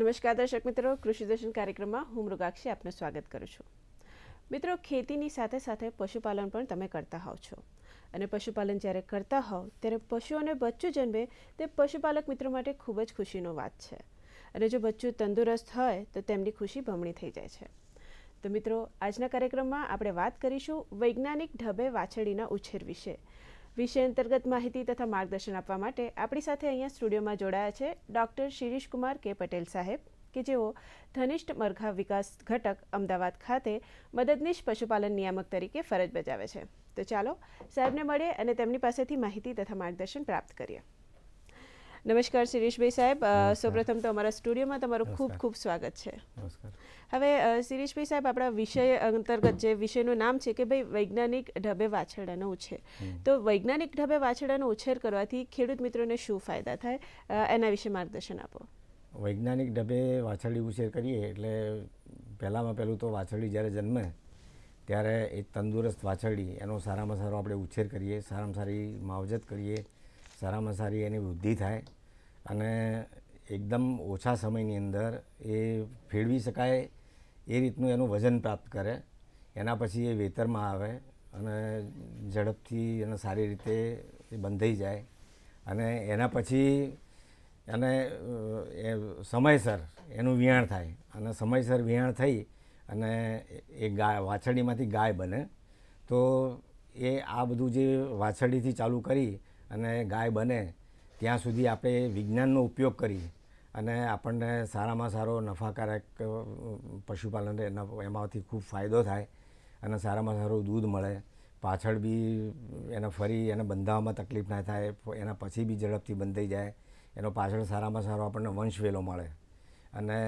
નમસ્કાર દર્શક મિત્રો કૃષિ દર્શન કાર્યક્રમમાં હું મૃગાક્ષી આપનું સ્વાગત કરું છું મિત્રો ખેતીની સાથે સાથે પશુપાલન પણ તમે કરતા હોવ છો અને પશુપાલન જ્યારે કરતા હોવ ત્યારે પશુ અને બચ્ચું જન્મે તે પશુપાલક મિત્રો માટે ખૂબ જ ખુશીનો વાત છે અને જો બચ્ચું તંદુરસ્ત હોય તો તેમની ખુશી ભમણી થઈ જાય છે તો મિત્રો આજના કાર્યક્રમમાં આપણે વાત કરીશું વૈજ્ઞાનિક ઢબે વાછડીના ઉછેર વિશે વિષય અંતર્ગત માહિતી તથા માર્ગદર્શન આપવા માટે આપણી સાથે અહીંયા સ્ટુડિયોમાં જોડાયા છે ડૉક્ટર શિરીષકુમાર કે પટેલ સાહેબ કે જેઓ ધનિષ્ઠ મરઘા વિકાસ ઘટક અમદાવાદ ખાતે મદદનીશ પશુપાલન નિયામક તરીકે ફરજ બજાવે છે તો ચાલો સાહેબને મળીએ અને તેમની પાસેથી માહિતી તથા માર્ગદર્શન પ્રાપ્ત કરીએ નમસ્કાર શિરીષભાઈ સાહેબ સૌપ્રથમ તો અમારા સ્ટુડિયોમાં તમારું ખૂબ ખૂબ સ્વાગત છે નમસ્કાર હવે શિરીષભાઈ સાહેબ આપણા વિષય અંતર્ગત જે વિષયનું નામ છે કે ભાઈ વૈજ્ઞાનિક ઢબે વાછરડાનો ઉછેર તો વૈજ્ઞાનિક ઢબે વાછરડાનો ઉછેર કરવાથી ખેડૂત મિત્રોને શું ફાયદા થાય એના વિશે માર્ગદર્શન આપો વૈજ્ઞાનિક ઢબે વાછરડી ઉછેર કરીએ એટલે પહેલાંમાં પહેલું તો વાછરડી જ્યારે જન્મે ત્યારે એ તંદુરસ્ત વાછરડી એનો સારામાં સારો આપણે ઉછેર કરીએ સારામાં સારી માવજત કરીએ સારામાં સારી એની વૃદ્ધિ થાય અને એકદમ ઓછા સમયની અંદર એ ફેળવી શકાય એ રીતનું એનું વજન પ્રાપ્ત કરે એના પછી એ વેતરમાં આવે અને ઝડપથી એને સારી રીતે એ બંધાઈ જાય અને એના પછી અને એ સમયસર એનું વિયાણ થાય અને સમયસર વિયાણ થઈ અને એ ગાય વાછરડીમાંથી ગાય બને તો એ આ બધું જે વાછરડીથી ચાલુ કરી અને ગાય બને ત્યાં સુધી આપણે વિજ્ઞાનનો ઉપયોગ કરીએ અને આપણને સારામાં સારો નફાકારક પશુપાલન એમાંથી ખૂબ ફાયદો થાય અને સારામાં સારું દૂધ મળે પાછળ બી એને ફરી એને બંધાવવામાં તકલીફ ના થાય એના પછી બી ઝડપથી બંધાઈ જાય એનો પાછળ સારામાં સારો આપણને વંશવેલો મળે અને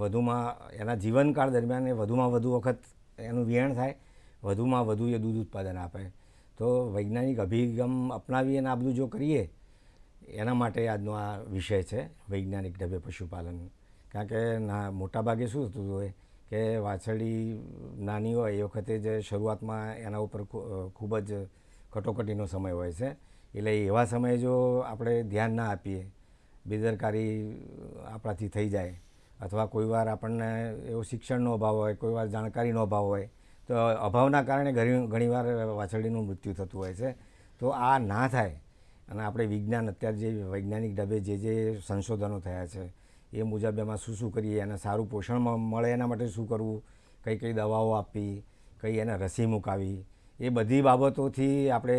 વધુમાં એના જીવનકાળ દરમિયાન એ વધુમાં વધુ વખત એનું વિયાણ થાય વધુમાં વધુ એ દૂધ ઉત્પાદન આપે તો વૈજ્ઞાનિક અભિગમ અપનાવી અને આ બધું જો કરીએ એના માટે આજનો આ વિષય છે વૈજ્ઞાનિક ઢબે પશુપાલન કારણ કે ના મોટાભાગે શું થતું હોય કે વાછરડી નાની હોય એ વખતે જે શરૂઆતમાં એના ઉપર ખૂબ જ કટોકટીનો સમય હોય છે એટલે એવા સમયે જો આપણે ધ્યાન ના આપીએ બેદરકારી આપણાથી થઈ જાય અથવા કોઈવાર આપણને એવો શિક્ષણનો અભાવ હોય કોઈવાર જાણકારીનો અભાવ હોય તો અભાવના કારણે ઘણી ઘણીવાર વાછરડીનું મૃત્યુ થતું હોય છે તો આ ના થાય અને આપણે વિજ્ઞાન અત્યારે જે વૈજ્ઞાનિક ઢબે જે જે સંશોધનો થયા છે એ મુજબ એમાં શું શું કરીએ એને સારું પોષણ મળે એના માટે શું કરવું કઈ કઈ દવાઓ આપવી કઈ એને રસી મુકાવી એ બધી બાબતોથી આપણે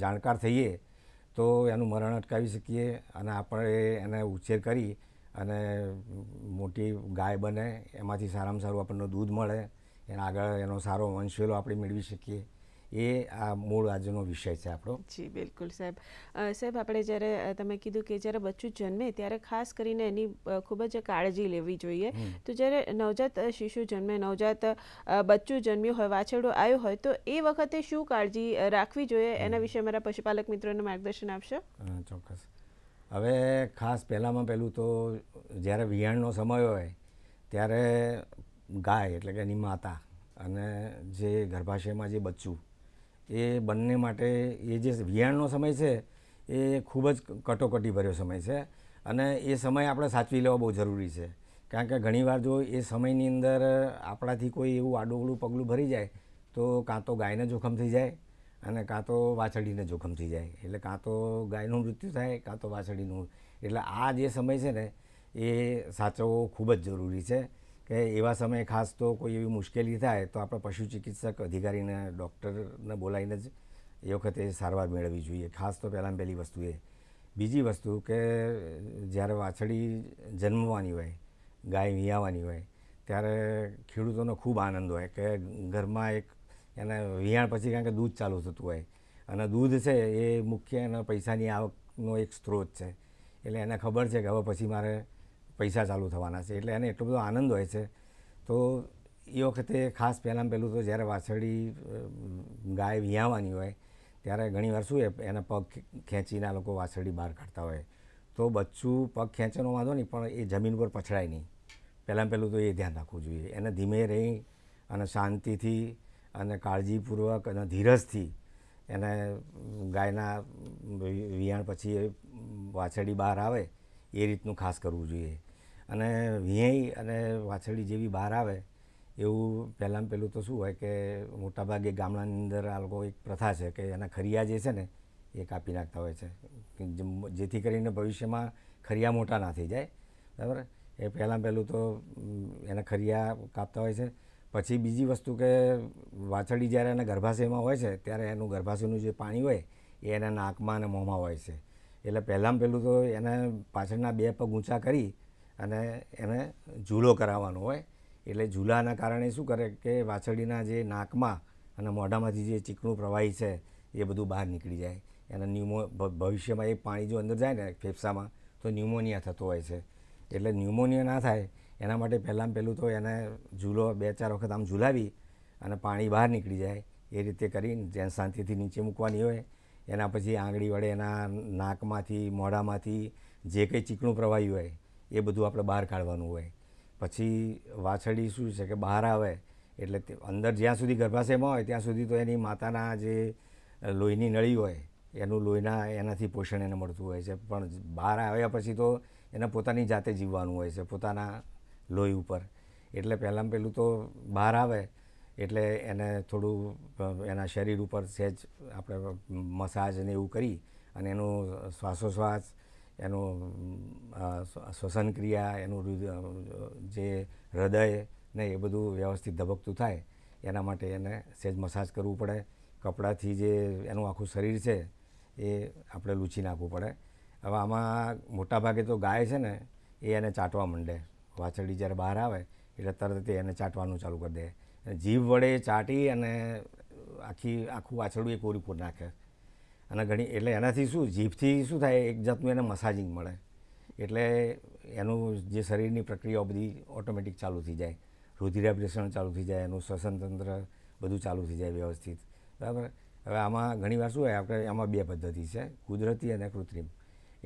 જાણકાર થઈએ તો એનું મરણ અટકાવી શકીએ અને આપણે એને ઉછેર કરી અને મોટી ગાય બને એમાંથી સારામાં સારું આપણને દૂધ મળે એના આગળ એનો સારો વંશવેલો આપણે મેળવી શકીએ એ આ મૂળ આજનો વિષય છે આપણો જી બિલકુલ સાહેબ સાહેબ આપણે જ્યારે તમે કીધું કે જ્યારે બચ્ચું જન્મે ત્યારે ખાસ કરીને એની ખૂબ જ કાળજી લેવી જોઈએ તો જ્યારે નવજાત શિશુ જન્મે નવજાત બચ્ચું જન્મ્યું હોય વાછરડું આવ્યું હોય તો એ વખતે શું કાળજી રાખવી જોઈએ એના વિશે મારા પશુપાલક મિત્રોને માર્ગદર્શન આપશો ચોક્કસ હવે ખાસ પહેલાંમાં પહેલું તો જ્યારે વિયાણનો સમય હોય ત્યારે ગાય એટલે કે એની માતા અને જે ગર્ભાશયમાં જે બચ્ચું એ બંને માટે એ જે વિયાણનો સમય છે એ ખૂબ જ કટોકટી ભર્યો સમય છે અને એ સમય આપણે સાચવી લેવા બહુ જરૂરી છે કારણ કે ઘણીવાર જો એ સમયની અંદર આપણાથી કોઈ એવું આડોગળું પગલું ભરી જાય તો કાં તો ગાયને જોખમ થઈ જાય અને કાં તો વાછડીને જોખમ થઈ જાય એટલે કાં તો ગાયનું મૃત્યુ થાય કાં તો વાછડીનું એટલે આ જે સમય છે ને એ સાચવવો ખૂબ જ જરૂરી છે કે એવા સમયે ખાસ તો કોઈ એવી મુશ્કેલી થાય તો આપણે પશુ ચિકિત્સક અધિકારીને ડૉક્ટરને બોલાવીને જ એ વખતે સારવાર મેળવવી જોઈએ ખાસ તો પહેલાં પહેલી વસ્તુ એ બીજી વસ્તુ કે જ્યારે વાછડી જન્મવાની હોય ગાય વિયાવાની હોય ત્યારે ખેડૂતોનો ખૂબ આનંદ હોય કે ઘરમાં એક એને વિયાણ પછી કારણ કે દૂધ ચાલુ થતું હોય અને દૂધ છે એ મુખ્ય એના પૈસાની આવકનો એક સ્ત્રોત છે એટલે એને ખબર છે કે હવે પછી મારે પૈસા ચાલુ થવાના છે એટલે એને એટલો બધો આનંદ હોય છે તો એ વખતે ખાસ પહેલાં પહેલું તો જ્યારે વાછરડી ગાય વિયાવાની હોય ત્યારે ઘણીવાર શું એના પગ ખેંચીને લોકો વાછરડી બહાર કાઢતા હોય તો બચ્ચું પગ ખેંચવાનો વાંધો નહીં પણ એ જમીન પર પછડાય નહીં પહેલાં પહેલું તો એ ધ્યાન રાખવું જોઈએ એને ધીમે રહી અને શાંતિથી અને કાળજીપૂર્વક અને ધીરજથી એને ગાયના વિયાણ પછી વાછરડી બહાર આવે એ રીતનું ખાસ કરવું જોઈએ અને વીંયાઈ અને વાછરડી જેવી બહાર આવે એવું પહેલાં પહેલું તો શું હોય કે મોટાભાગે ગામડાની અંદર આ લોકો એક પ્રથા છે કે એના ખરિયા જે છે ને એ કાપી નાખતા હોય છે જેથી કરીને ભવિષ્યમાં ખરિયા મોટા ના થઈ જાય બરાબર એ પહેલાં પહેલું તો એના ખરિયા કાપતા હોય છે પછી બીજી વસ્તુ કે વાછડી જ્યારે એના ગર્ભાશયમાં હોય છે ત્યારે એનું ગર્ભાશયનું જે પાણી હોય એ એના નાકમાં અને મોંમાં હોય છે એટલે પહેલાં પહેલું તો એને પાછળના બે પગ ઊંચા કરી અને એને ઝૂલો કરાવવાનો હોય એટલે ઝૂલાના કારણે શું કરે કે વાછરડીના જે નાકમાં અને મોઢામાંથી જે ચીકણું પ્રવાહી છે એ બધું બહાર નીકળી જાય એને ન્યુમો ભવિષ્યમાં એ પાણી જો અંદર જાય ને ફેફસામાં તો ન્યુમોનિયા થતો હોય છે એટલે ન્યુમોનિયા ના થાય એના માટે પહેલાં પહેલું તો એને ઝૂલો બે ચાર વખત આમ ઝૂલાવી અને પાણી બહાર નીકળી જાય એ રીતે કરીને જેન શાંતિથી નીચે મૂકવાની હોય એના પછી આંગળી વડે એના નાકમાંથી મોઢામાંથી જે કંઈ ચીકણું પ્રવાહી હોય એ બધું આપણે બહાર કાઢવાનું હોય પછી વાછડી શું છે કે બહાર આવે એટલે અંદર જ્યાં સુધી ગર્ભાશયમાં હોય ત્યાં સુધી તો એની માતાના જે લોહીની નળી હોય એનું લોહીના એનાથી પોષણ એને મળતું હોય છે પણ બહાર આવ્યા પછી તો એને પોતાની જાતે જીવવાનું હોય છે પોતાના લોહી ઉપર એટલે પહેલાં પહેલું તો બહાર આવે એટલે એને થોડું એના શરીર ઉપર સહેજ આપણે મસાજ ને એવું કરી અને એનું શ્વાસોશ્વાસ એનું શ્વસન ક્રિયા એનું જે હૃદય ને એ બધું વ્યવસ્થિત ધબકતું થાય એના માટે એને સહેજ મસાજ કરવું પડે કપડાથી જે એનું આખું શરીર છે એ આપણે લૂછી નાખવું પડે હવે આમાં મોટાભાગે તો ગાય છે ને એ એને ચાટવા માંડે વાછરડી જ્યારે બહાર આવે એટલે તરત એને ચાટવાનું ચાલુ કરી દે જીભ વડે ચાટી અને આખી આખું વાછરડું એ કોરી નાખે અને ઘણી એટલે એનાથી શું જીભથી શું થાય એક જાતનું એને મસાજિંગ મળે એટલે એનું જે શરીરની પ્રક્રિયાઓ બધી ઓટોમેટિક ચાલુ થઈ જાય રુધિરાભ્રેષણ ચાલુ થઈ જાય એનું શ્વસનતંત્ર બધું ચાલુ થઈ જાય વ્યવસ્થિત બરાબર હવે આમાં ઘણીવાર શું હોય આપણે આમાં બે પદ્ધતિ છે કુદરતી અને કૃત્રિમ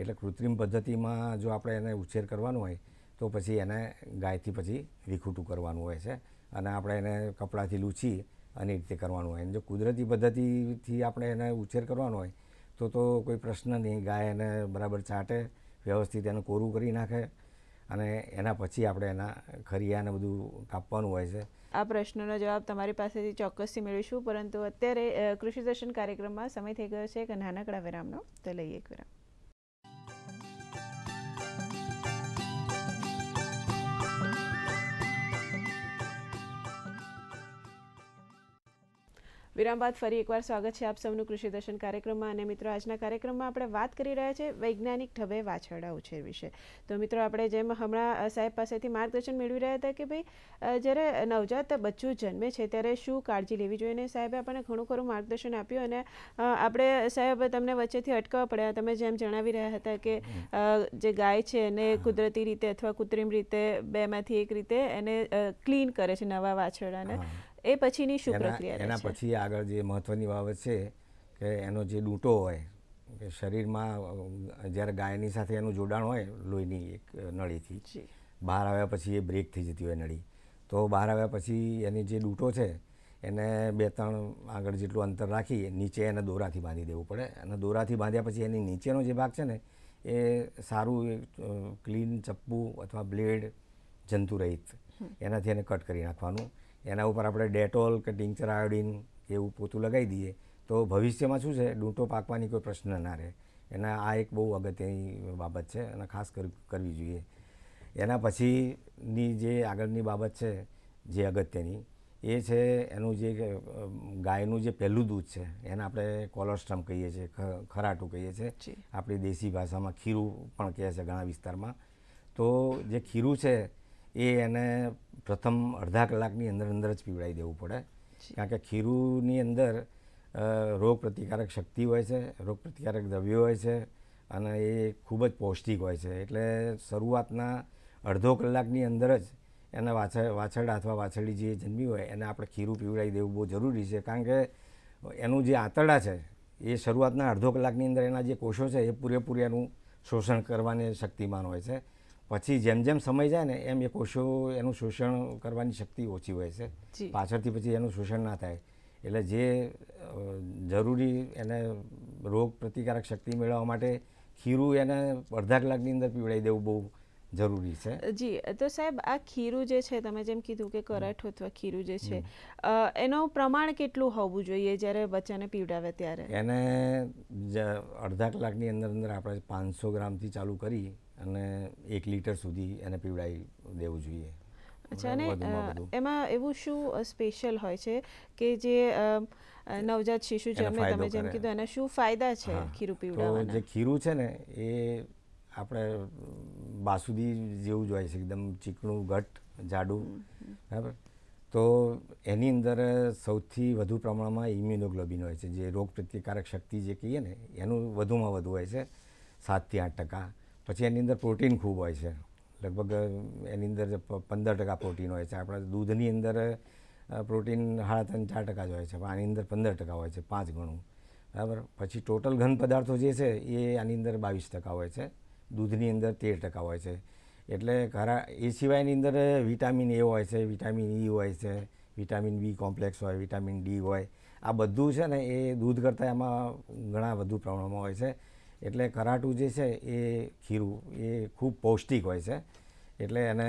એટલે કૃત્રિમ પદ્ધતિમાં જો આપણે એને ઉછેર કરવાનો હોય તો પછી એને ગાયથી પછી વિખૂટું કરવાનું હોય છે અને આપણે એને કપડાંથી લૂછી અને રીતે કરવાનું હોય અને જો કુદરતી પદ્ધતિથી આપણે એને ઉછેર કરવાનો હોય તો તો કોઈ પ્રશ્ન નહીં ગાય એને બરાબર છાંટે વ્યવસ્થિત એને કોરું કરી નાખે અને એના પછી આપણે એના ખરિયાને બધું કાપવાનું હોય છે આ પ્રશ્નનો જવાબ તમારી પાસેથી ચોક્કસથી મેળવીશું પરંતુ અત્યારે કૃષિ દર્શન કાર્યક્રમમાં સમય થઈ ગયો છે એક નાનકડા વિરામનો તો લઈએ એક વિરામ વિરામ બાદ ફરી એકવાર સ્વાગત છે આપ સૌનું કૃષિ દર્શન કાર્યક્રમમાં અને મિત્રો આજના કાર્યક્રમમાં આપણે વાત કરી રહ્યા છે વૈજ્ઞાનિક ઢબે વાછરડા ઉછેર વિશે તો મિત્રો આપણે જેમ હમણાં સાહેબ પાસેથી માર્ગદર્શન મેળવી રહ્યા હતા કે ભાઈ જ્યારે નવજાત બચ્ચું જન્મે છે ત્યારે શું કાળજી લેવી જોઈએ અને સાહેબે આપણને ઘણું ખરું માર્ગદર્શન આપ્યું અને આપણે સાહેબ તમને વચ્ચેથી અટકાવવા પડ્યા તમે જેમ જણાવી રહ્યા હતા કે જે ગાય છે એને કુદરતી રીતે અથવા કૃત્રિમ રીતે બેમાંથી એક રીતે એને ક્લીન કરે છે નવા વાછરડાને એ પછીની શું પ્રક્રિયા એના પછી આગળ જે મહત્ત્વની બાબત છે કે એનો જે ડૂંટો હોય કે શરીરમાં જ્યારે ગાયની સાથે એનું જોડાણ હોય લોહીની એક નળીથી બહાર આવ્યા પછી એ બ્રેક થઈ જતી હોય નળી તો બહાર આવ્યા પછી એની જે ડૂંટો છે એને બે ત્રણ આગળ જેટલું અંતર રાખી નીચે એને દોરાથી બાંધી દેવું પડે અને દોરાથી બાંધ્યા પછી એની નીચેનો જે ભાગ છે ને એ સારું ક્લીન ચપ્પુ અથવા બ્લેડ જંતુરહિત એનાથી એને કટ કરી નાખવાનું એના ઉપર આપણે ડેટોલ કે ટિંચર આયોડિન એવું પોતું લગાવી દઈએ તો ભવિષ્યમાં શું છે ડૂંટો પાકવાની કોઈ પ્રશ્ન ના રહે એના આ એક બહુ અગત્યની બાબત છે અને ખાસ કરવી જોઈએ એના પછીની જે આગળની બાબત છે જે અગત્યની એ છે એનું જે ગાયનું જે પહેલું દૂધ છે એને આપણે કોલોસ્ટ્રમ કહીએ છીએ ખરાટું કહીએ છીએ આપણી દેશી ભાષામાં ખીરું પણ કહે છે ઘણા વિસ્તારમાં તો જે ખીરું છે એ એને પ્રથમ અડધા કલાકની અંદર અંદર જ પીવડાવી દેવું પડે કારણ કે ખીરુંની અંદર રોગ પ્રતિકારક શક્તિ હોય છે રોગ પ્રતિકારક દ્રવ્યો હોય છે અને એ ખૂબ જ પૌષ્ટિક હોય છે એટલે શરૂઆતના અડધો કલાકની અંદર જ એના વાછળ વાછરડા અથવા વાછરડી જે જન્મી હોય એને આપણે ખીરું પીવડાવી દેવું બહુ જરૂરી છે કારણ કે એનું જે આંતરડા છે એ શરૂઆતના અડધો કલાકની અંદર એના જે કોષો છે એ પૂરેપૂરી એનું શોષણ કરવાની શક્તિમાન હોય છે પછી જેમ જેમ સમય જાય ને એમ એ કોષો એનું શોષણ કરવાની શક્તિ ઓછી હોય છે પાછળથી પછી એનું શોષણ ના થાય એટલે જે જરૂરી એને રોગ પ્રતિકારક શક્તિ મેળવવા માટે ખીરું એને અડધા કલાકની અંદર પીવડાવી દેવું બહુ જરૂરી છે જી તો સાહેબ આ ખીરું જે છે તમે જેમ કીધું કે કરાઠો અથવા ખીરું જે છે એનો પ્રમાણ કેટલું હોવું જોઈએ જ્યારે બચ્ચાને પીવડાવે ત્યારે એને અડધા કલાકની અંદર અંદર આપણે પાંચસો ગ્રામથી ચાલુ કરી અને એક લીટર સુધી એને પીવડાવી દેવું જોઈએ અચ્છા અને એમાં એવું શું સ્પેશિયલ હોય છે કે જે નવજાત શિશુ જન્મે તમે જેમ કીધું એના શું ફાયદા છે ખીરું પીવડાવવાના જે ખીરું છે ને એ આપણે બાસુદી જેવું જ હોય છે એકદમ ચીકણું ઘટ જાડું બરાબર તો એની અંદર સૌથી વધુ પ્રમાણમાં ઇમ્યુનોગ્લોબિન હોય છે જે રોગ પ્રતિકારક શક્તિ જે કહીએ ને એનું વધુમાં વધુ હોય છે સાતથી આઠ ટકા પછી એની અંદર પ્રોટીન ખૂબ હોય છે લગભગ એની અંદર પંદર ટકા પ્રોટીન હોય છે આપણા દૂધની અંદર પ્રોટીન સાડા ત્રણ ચાર ટકા જ હોય છે આની અંદર પંદર ટકા હોય છે પાંચ ગણું બરાબર પછી ટોટલ ઘન પદાર્થો જે છે એ આની અંદર બાવીસ ટકા હોય છે દૂધની અંદર તેર ટકા હોય છે એટલે ખરા એ સિવાયની અંદર વિટામિન એ હોય છે વિટામિન ઈ હોય છે વિટામિન બી કોમ્પ્લેક્સ હોય વિટામિન ડી હોય આ બધું છે ને એ દૂધ કરતાં એમાં ઘણા વધુ પ્રમાણમાં હોય છે એટલે કરાટું જે છે એ ખીરું એ ખૂબ પૌષ્ટિક હોય છે એટલે એને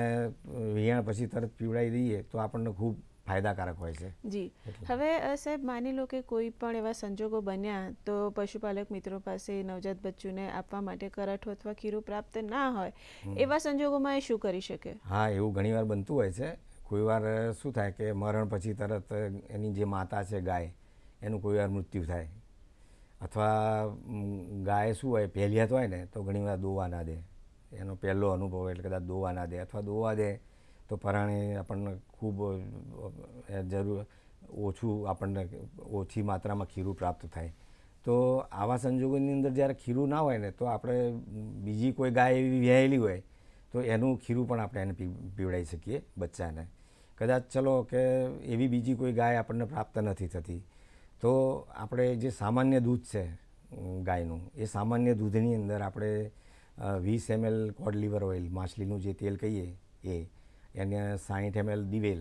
વિયાણ પછી તરત પીવડાવી દઈએ તો આપણને ખૂબ ફાયદાકારક હોય છે જી હવે સાહેબ માની લો કે કોઈ પણ એવા સંજોગો બન્યા તો પશુપાલક મિત્રો પાસે નવજાત બચ્ચુને આપવા માટે કરાઠું અથવા ખીરું પ્રાપ્ત ના હોય એવા સંજોગોમાં એ શું કરી શકે હા એવું ઘણીવાર બનતું હોય છે કોઈવાર શું થાય કે મરણ પછી તરત એની જે માતા છે ગાય એનું કોઈવાર મૃત્યુ થાય અથવા ગાય શું હોય પહેલિયાત હોય ને તો ઘણી વાર દોવા ના દે એનો પહેલો અનુભવ એટલે કદાચ દોવા ના દે અથવા દોવા દે તો પરાણે આપણને ખૂબ જરૂર ઓછું આપણને ઓછી માત્રામાં ખીરું પ્રાપ્ત થાય તો આવા સંજોગોની અંદર જ્યારે ખીરું ના હોય ને તો આપણે બીજી કોઈ ગાય એવી વ્યાયેલી હોય તો એનું ખીરું પણ આપણે એને પીવડાવી શકીએ બચ્ચાને કદાચ ચલો કે એવી બીજી કોઈ ગાય આપણને પ્રાપ્ત નથી થતી તો આપણે જે સામાન્ય દૂધ છે ગાયનું એ સામાન્ય દૂધની અંદર આપણે વીસ એમએલ કોડ લીવર ઓઇલ માછલીનું જે તેલ કહીએ એ એને સાહીઠ એમએલ દિવેલ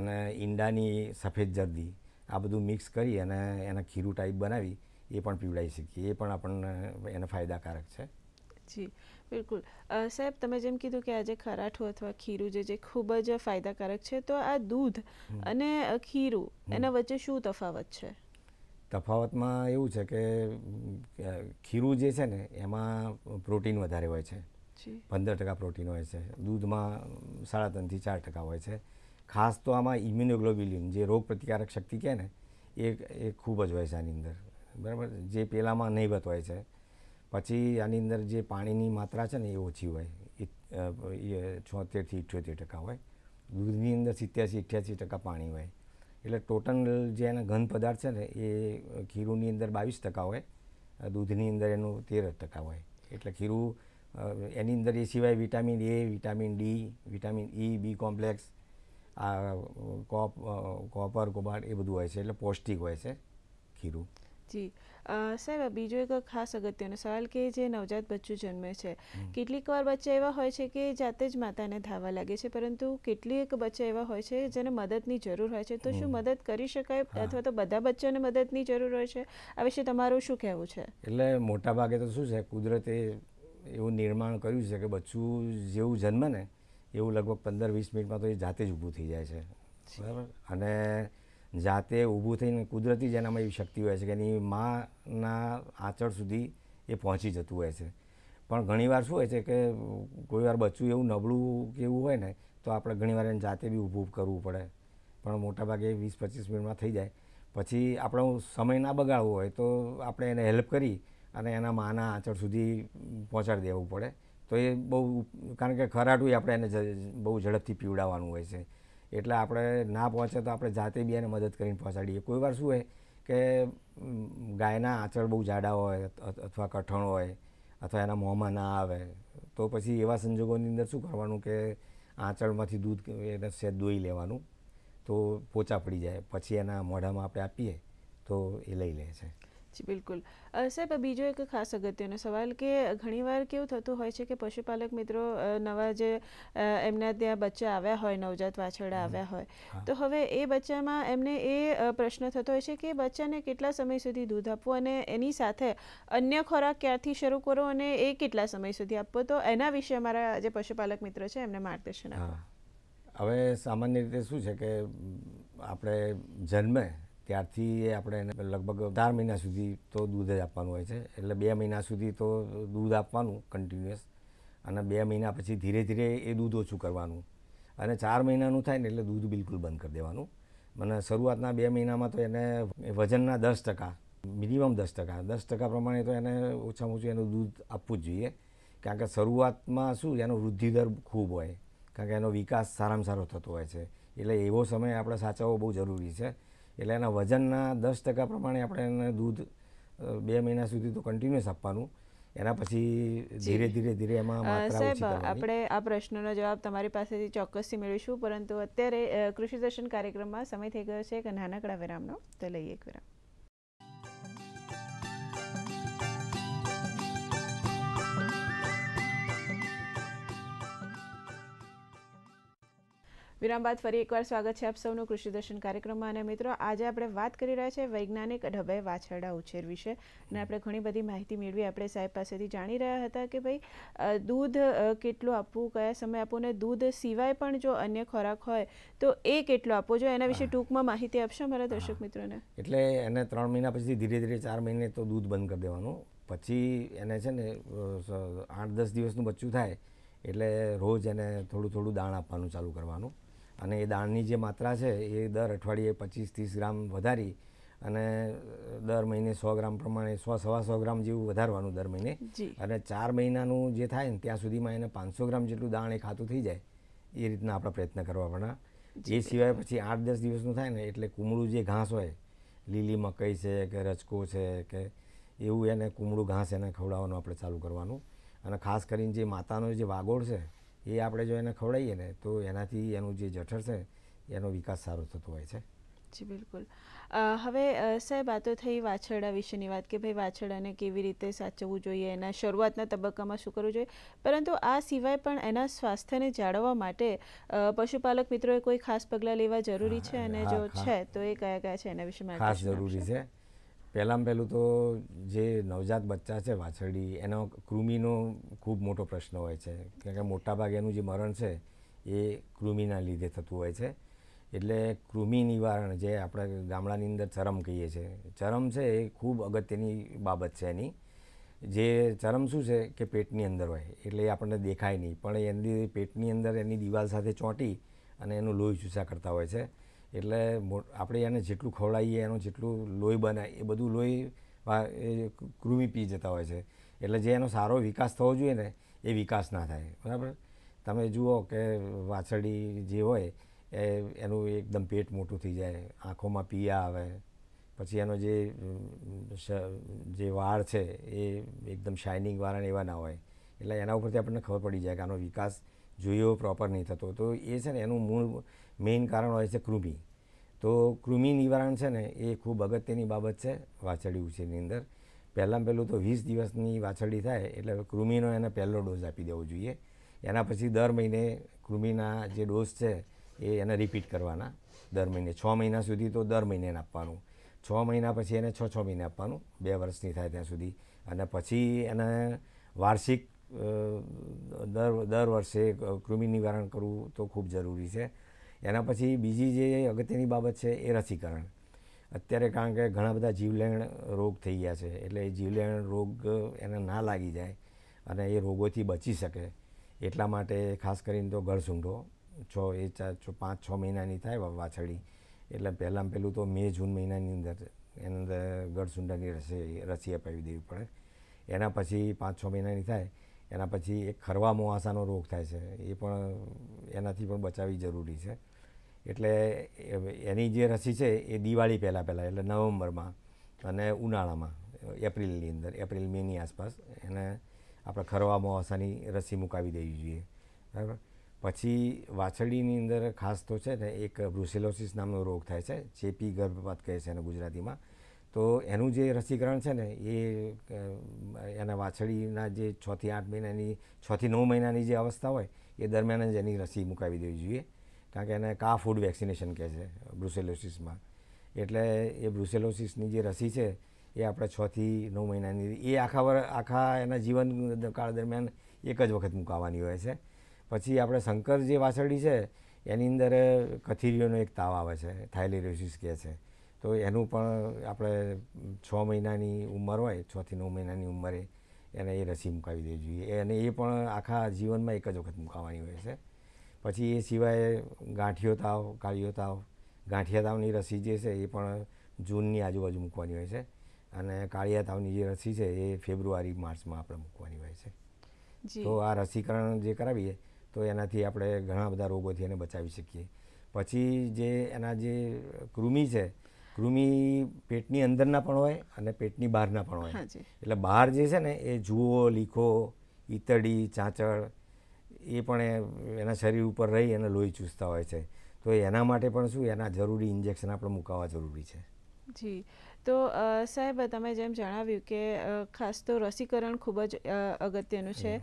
અને ઈંડાની સફેદ જર્દી આ બધું મિક્સ કરી અને એના ખીરું ટાઈપ બનાવી એ પણ પીવડાવી શકીએ એ પણ આપણને એને ફાયદાકારક છે જી બિલકુલ સાહેબ તમે જેમ કીધું કે આજે ખરાઠું અથવા ખીરું જે જે ખૂબ જ ફાયદાકારક છે તો આ દૂધ અને ખીરું એના વચ્ચે શું તફાવત છે તફાવતમાં એવું છે કે ખીરું જે છે ને એમાં પ્રોટીન વધારે હોય છે પંદર ટકા પ્રોટીન હોય છે દૂધમાં સાડા ત્રણથી ચાર ટકા હોય છે ખાસ તો આમાં ઇમ્યુનોગ્લોબ્યુલિન જે રોગ પ્રતિકારક શક્તિ કહે ને એ એ ખૂબ જ હોય છે આની અંદર બરાબર જે પેલામાં નહીવત હોય છે પછી આની અંદર જે પાણીની માત્રા છે ને એ ઓછી હોય એ છોતેરથી ઇઠ્યોતેર ટકા હોય દૂધની અંદર સિત્યાસી અઠ્યાસી ટકા પાણી હોય એટલે ટોટલ જે એના ઘન પદાર્થ છે ને એ ખીરુંની અંદર બાવીસ ટકા હોય દૂધની અંદર એનું તેર ટકા હોય એટલે ખીરું એની અંદર એ સિવાય vitamin A vitamin D vitamin E B complex આ કોપ કોપર કોબાલ્ટ એ બધું હોય છે એટલે પૌષ્ટિક હોય છે ખીરું જી સાહેબ બીજો એક ખાસ અગત્યનો સવાલ કે જે નવજાત બચ્ચું જન્મે છે કેટલીક વાર બચ્ચા એવા હોય છે કે જાતે જ માતાને ધાવા લાગે છે પરંતુ કેટલીક બચ્ચા એવા હોય છે જેને મદદની જરૂર હોય છે તો શું મદદ કરી શકાય અથવા તો બધા બચ્ચાને મદદની જરૂર હોય છે આ વિશે તમારું શું કહેવું છે એટલે મોટા ભાગે તો શું છે કુદરતે એવું નિર્માણ કર્યું છે કે બચ્ચું જેવું જન્મે ને એવું લગભગ પંદર વીસ મિનિટમાં તો એ જાતે જ ઊભું થઈ જાય છે બરાબર અને જાતે ઊભું થઈને કુદરતી જ એનામાં એવી શક્તિ હોય છે કે એની માના આંચળ સુધી એ પહોંચી જતું હોય છે પણ ઘણીવાર શું હોય છે કે કોઈવાર બચ્ચું એવું નબળું કે એવું હોય ને તો આપણે ઘણીવાર એને જાતે બી ઊભું કરવું પડે પણ મોટાભાગે વીસ પચીસ મિનિટમાં થઈ જાય પછી આપણો સમય ના બગાડવો હોય તો આપણે એને હેલ્પ કરી અને એના માના આંચળ સુધી પહોંચાડી દેવું પડે તો એ બહુ કારણ કે ખરાટું આપણે એને બહુ ઝડપથી પીવડાવવાનું હોય છે એટલે આપણે ના પહોંચે તો આપણે જાતે બી એને મદદ કરીને પહોંચાડીએ કોઈ વાર શું હોય કે ગાયના આંચળ બહુ જાડા હોય અથવા કઠણ હોય અથવા એના મોંમાં ના આવે તો પછી એવા સંજોગોની અંદર શું કરવાનું કે આંચળમાંથી દૂધ એને શેદ દોઈ લેવાનું તો પોચા પડી જાય પછી એના મોઢામાં આપણે આપીએ તો એ લઈ લે છે જી બિલકુલ સાહેબ બીજો એક ખાસ અગત્યનો સવાલ કે ઘણીવાર કેવું થતું હોય છે કે પશુપાલક મિત્રો નવા જે એમના ત્યાં બચ્ચા આવ્યા હોય નવજાત વાછરડા આવ્યા હોય તો હવે એ બચ્ચામાં એમને એ પ્રશ્ન થતો હોય છે કે બચ્ચાને કેટલા સમય સુધી દૂધ આપવું અને એની સાથે અન્ય ખોરાક ક્યારથી શરૂ કરો અને એ કેટલા સમય સુધી આપવો તો એના વિશે અમારા જે પશુપાલક મિત્રો છે એમને માર્ગદર્શન આપો હવે સામાન્ય રીતે શું છે કે આપણે જન્મે ત્યારથી આપણે એને લગભગ ચાર મહિના સુધી તો દૂધ જ આપવાનું હોય છે એટલે બે મહિના સુધી તો દૂધ આપવાનું કન્ટિન્યુઅસ અને બે મહિના પછી ધીરે ધીરે એ દૂધ ઓછું કરવાનું અને ચાર મહિનાનું થાય ને એટલે દૂધ બિલકુલ બંધ કરી દેવાનું મને શરૂઆતના બે મહિનામાં તો એને વજનના દસ ટકા મિનિમમ દસ ટકા દસ ટકા પ્રમાણે તો એને ઓછામાં ઓછું એનું દૂધ આપવું જ જોઈએ કારણ કે શરૂઆતમાં શું એનો વૃદ્ધિદર ખૂબ હોય કારણ કે એનો વિકાસ સારામાં સારો થતો હોય છે એટલે એવો સમય આપણે સાચવવો બહુ જરૂરી છે એટલે એના વજનના દસ ટકા પ્રમાણે આપણે એને દૂધ બે મહિના સુધી તો કન્ટિન્યુઅસ આપવાનું એના પછી ધીરે ધીરે ધીરે એમાં સાહેબ આપણે આ પ્રશ્નનો જવાબ તમારી પાસેથી ચોક્કસથી મેળવીશું પરંતુ અત્યારે કૃષિ દર્શન કાર્યક્રમમાં સમય થઈ ગયો છે એક નાનકડા વિરામનો તો લઈએ એક વિરામ વિરામ બાદ ફરી એકવાર સ્વાગત છે આપ સૌનું કૃષિ દર્શન કાર્યક્રમમાં અને મિત્રો આજે આપણે વાત કરી રહ્યા છે વૈજ્ઞાનિક ઢબે વાછરડા ઉછેર વિશે અને આપણે ઘણી બધી માહિતી મેળવી આપણે સાહેબ પાસેથી જાણી રહ્યા હતા કે ભાઈ દૂધ કેટલું આપવું કયા સમય આપવું ને દૂધ સિવાય પણ જો અન્ય ખોરાક હોય તો એ કેટલો આપવો જોઈએ એના વિશે ટૂંકમાં માહિતી આપશો મારા દર્શક મિત્રોને એટલે એને ત્રણ મહિના પછી ધીરે ધીરે ચાર મહિને તો દૂધ બંધ કરી દેવાનું પછી એને છે ને આઠ દસ દિવસનું બચ્ચું થાય એટલે રોજ એને થોડું થોડું દાણ આપવાનું ચાલુ કરવાનું અને એ દાણની જે માત્રા છે એ દર અઠવાડિયે પચીસ ત્રીસ ગ્રામ વધારી અને દર મહિને સો ગ્રામ પ્રમાણે સો સવા સો ગ્રામ જેવું વધારવાનું દર મહિને અને ચાર મહિનાનું જે થાય ને ત્યાં સુધીમાં એને પાંચસો ગ્રામ જેટલું દાણ એ ખાતું થઈ જાય એ રીતના આપણે પ્રયત્ન કરવા પડના એ સિવાય પછી આઠ દસ દિવસનું થાય ને એટલે કુમળું જે ઘાસ હોય લીલી મકઈ છે કે રચકો છે કે એવું એને કુમળું ઘાસ એને ખવડાવવાનું આપણે ચાલુ કરવાનું અને ખાસ કરીને જે માતાનો જે વાગોળ છે એ આપણે જો એને ખવડાવીએ ને તો એનાથી એનું જે જઠર છે એનો વિકાસ સારો થતો હોય છે જી બિલકુલ હવે સાહેબ આ તો થઈ વાછરડા વિશેની વાત કે ભાઈ વાછરડાને કેવી રીતે સાચવવું જોઈએ એના શરૂઆતના તબક્કામાં શું કરવું જોઈએ પરંતુ આ સિવાય પણ એના સ્વાસ્થ્યને જાળવવા માટે પશુપાલક મિત્રોએ કોઈ ખાસ પગલાં લેવા જરૂરી છે અને જો છે તો એ કયા કયા છે એના વિશે ખાસ જરૂરી છે પહેલાં પહેલું તો જે નવજાત બચ્ચા છે વાછરડી એનો કૃમિનો ખૂબ મોટો પ્રશ્ન હોય છે કારણ કે મોટાભાગે એનું જે મરણ છે એ કૃમિના લીધે થતું હોય છે એટલે કૃમિ નિવારણ જે આપણે ગામડાની અંદર ચરમ કહીએ છીએ ચરમ છે એ ખૂબ અગત્યની બાબત છે એની જે ચરમ શું છે કે પેટની અંદર હોય એટલે એ આપણને દેખાય નહીં પણ એની પેટની અંદર એની દિવાલ સાથે ચોંટી અને એનું લોહી ચૂસા કરતા હોય છે એટલે આપણે એને જેટલું ખવડાવીએ એનું જેટલું લોહી બને એ બધું લોહી એ કૃમિ પી જતા હોય છે એટલે જે એનો સારો વિકાસ થવો જોઈએ ને એ વિકાસ ના થાય બરાબર તમે જુઓ કે વાછરડી જે હોય એ એનું એકદમ પેટ મોટું થઈ જાય આંખોમાં પીયા આવે પછી એનો જે જે વાળ છે એ એકદમ શાઇનિંગ વાળા એવા ના હોય એટલે એના ઉપરથી આપણને ખબર પડી જાય કે આનો વિકાસ જોયો પ્રોપર નહીં થતો તો એ છે ને એનું મૂળ મેઇન કારણ હોય છે કૃમિ તો કૃમિ નિવારણ છે ને એ ખૂબ અગત્યની બાબત છે વાછરડી ઉછેરની અંદર પહેલાં પહેલું તો વીસ દિવસની વાછરડી થાય એટલે કૃમિનો એને પહેલો ડોઝ આપી દેવો જોઈએ એના પછી દર મહિને કૃમિના જે ડોઝ છે એ એને રિપીટ કરવાના દર મહિને છ મહિના સુધી તો દર મહિને આપવાનું છ મહિના પછી એને છ છ મહિને આપવાનું બે વર્ષની થાય ત્યાં સુધી અને પછી એને વાર્ષિક દર દર વર્ષે કૃમિ નિવારણ કરવું તો ખૂબ જરૂરી છે એના પછી બીજી જે અગત્યની બાબત છે એ રસીકરણ અત્યારે કારણ કે ઘણા બધા જીવલેણ રોગ થઈ ગયા છે એટલે એ જીવલેણ રોગ એને ના લાગી જાય અને એ રોગોથી બચી શકે એટલા માટે ખાસ કરીને તો ગળસૂંઢો છ એ ચાર પાંચ છ મહિનાની થાય વાછડી એટલે પહેલાં પહેલું તો મે જૂન મહિનાની અંદર એની અંદર ગળસૂંઢાની રસી રસી અપાવી દેવી પડે એના પછી પાંચ છ મહિનાની થાય એના પછી એક ખરવા મોઆસાનો રોગ થાય છે એ પણ એનાથી પણ બચાવી જરૂરી છે એટલે એની જે રસી છે એ દિવાળી પહેલાં પહેલાં એટલે નવેમ્બરમાં અને ઉનાળામાં એપ્રિલની અંદર એપ્રિલ મેની આસપાસ એને આપણે ખરવા મોવાસાની રસી મુકાવી દેવી જોઈએ બરાબર પછી વાછરડીની અંદર ખાસ તો છે ને એક બ્રુસેલોસિસ નામનો રોગ થાય છે ચેપી ગર્ભપાત કહે છે એને ગુજરાતીમાં તો એનું જે રસીકરણ છે ને એ એના વાછડીના જે છથી આઠ મહિનાની છથી નવ મહિનાની જે અવસ્થા હોય એ દરમિયાન જ એની રસી મુકાવી દેવી જોઈએ કારણ કે એને કા ફૂડ વેક્સિનેશન કહે છે બ્રુસેલોસિસમાં એટલે એ બ્રુસેલોસિસની જે રસી છે એ આપણે છથી નવ મહિનાની એ આખા વર આખા એના જીવન કાળ દરમિયાન એક જ વખત મુકાવાની હોય છે પછી આપણે શંકર જે વાસળી છે એની અંદર કથીરીઓનો એક તાવ આવે છે થાઇલેરોસિસ કહે છે તો એનું પણ આપણે છ મહિનાની ઉંમર હોય છથી નવ મહિનાની ઉંમરે એને એ રસી મુકાવી દેવી જોઈએ અને એ પણ આખા જીવનમાં એક જ વખત મુકાવાની હોય છે પછી એ સિવાય ગાંઠિયો તાવ કાળિયો તાવ ગાંઠિયા તાવની રસી જે છે એ પણ જૂનની આજુબાજુ મૂકવાની હોય છે અને કાળિયા તાવની જે રસી છે એ ફેબ્રુઆરી માર્ચમાં આપણે મૂકવાની હોય છે તો આ રસીકરણ જે કરાવીએ તો એનાથી આપણે ઘણા બધા રોગોથી એને બચાવી શકીએ પછી જે એના જે કૃમિ છે કૃમિ પેટની અંદરના પણ હોય અને પેટની બહારના પણ હોય એટલે બહાર જે છે ને એ જુઓ લીખો ઈતડી ચાંચળ એ પણ એના શરીર ઉપર રહી અને લોહી ચૂસતા હોય છે તો એના માટે પણ શું એના જરૂરી ઇન્જેક્શન આપણે મૂકાવવા જરૂરી છે જી તો સાહેબ તમે જેમ જણાવ્યું કે ખાસ તો રસીકરણ ખૂબ જ અગત્યનું છે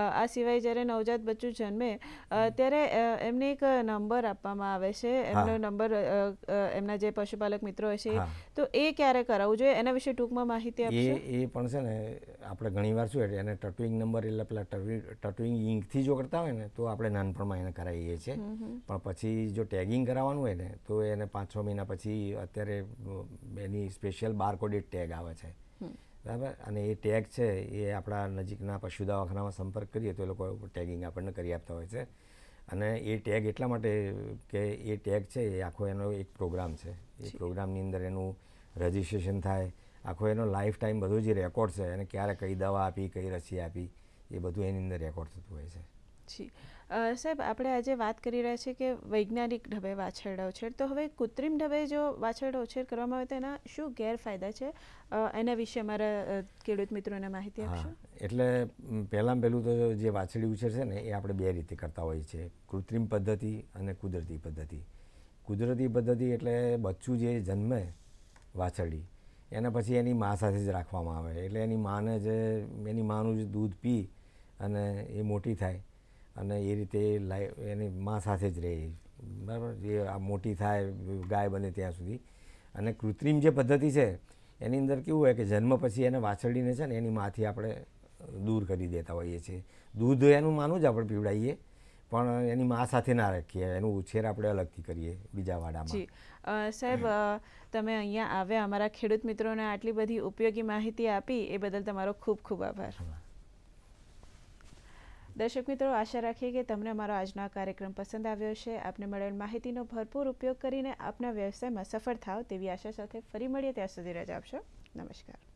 આ સિવાય જ્યારે નવજાત બચ્ચું જન્મે ત્યારે એમને એક નંબર આપવામાં આવે છે એમનો નંબર એમના જે પશુપાલક મિત્રો હોય છે તો એ ક્યારે કરાવવું જોઈએ એના વિશે ટૂંકમાં માહિતી આપશો એ એ પણ છે ને આપણે ઘણીવાર શું એને ટટવિંગ નંબર એટલે પેલા ટટવિંગ ઇંકથી જો કરતા હોય ને તો આપણે નાનપણમાં એને કરાવીએ છીએ પણ પછી જો ટેગિંગ કરાવવાનું હોય ને તો એને પાંચ છ મહિના પછી અત્યારે એની સ્પેશિયલ બારકોડેડ ટેગ આવે છે બરાબર અને એ ટેગ છે એ આપણા નજીકના પશુ દવાખાનામાં સંપર્ક કરીએ તો એ લોકો ટેગિંગ આપણને કરી આપતા હોય છે અને એ ટેગ એટલા માટે કે એ ટેગ છે એ આખો એનો એક પ્રોગ્રામ છે એ પ્રોગ્રામની અંદર એનું રજિસ્ટ્રેશન થાય આખો એનો લાઈફ ટાઈમ બધું જે રેકોર્ડ છે એને ક્યારે કઈ દવા આપી કઈ રસી આપી એ બધું એની અંદર રેકોર્ડ થતું હોય છે સાહેબ આપણે આજે વાત કરી રહ્યા છીએ કે વૈજ્ઞાનિક ઢબે વાછરડા ઉછેર તો હવે કૃત્રિમ ઢબે જો વાછરડા ઉછેર કરવામાં આવે તો એના શું ગેરફાયદા છે એના વિશે અમારા ખેડૂત મિત્રોને માહિતી આપશો એટલે પહેલાં પહેલું તો જે વાછડી ઉછેર છે ને એ આપણે બે રીતે કરતા હોઈએ છીએ કૃત્રિમ પદ્ધતિ અને કુદરતી પદ્ધતિ કુદરતી પદ્ધતિ એટલે બચ્ચું જે જન્મે વાછરડી એને પછી એની મા સાથે જ રાખવામાં આવે એટલે એની માને જે એની માનું જ દૂધ પી અને એ મોટી થાય અને એ રીતે લાઈ એની મા સાથે જ રહે બરાબર જે આ મોટી થાય ગાય બને ત્યાં સુધી અને કૃત્રિમ જે પદ્ધતિ છે એની અંદર કેવું હોય કે જન્મ પછી એને વાછરડીને છે ને એની માથી આપણે દૂર કરી દેતા હોઈએ છીએ દૂધ એનું માનું જ આપણે પીવડાવીએ પણ એની મા સાથે ના રાખીએ એનું ઉછેર આપણે અલગથી કરીએ બીજા વાડામાં સાહેબ તમે અહીંયા આવ્યા અમારા ખેડૂત મિત્રોને આટલી બધી ઉપયોગી માહિતી આપી એ બદલ તમારો ખૂબ ખૂબ આભાર દર્શક મિત્રો આશા રાખીએ કે તમને અમારો આજનો આ કાર્યક્રમ પસંદ આવ્યો છે આપને મળેલ માહિતીનો ભરપૂર ઉપયોગ કરીને આપના વ્યવસાયમાં સફળ થાવ તેવી આશા સાથે ફરી મળીએ ત્યાં સુધી રજા આપશો નમસ્કાર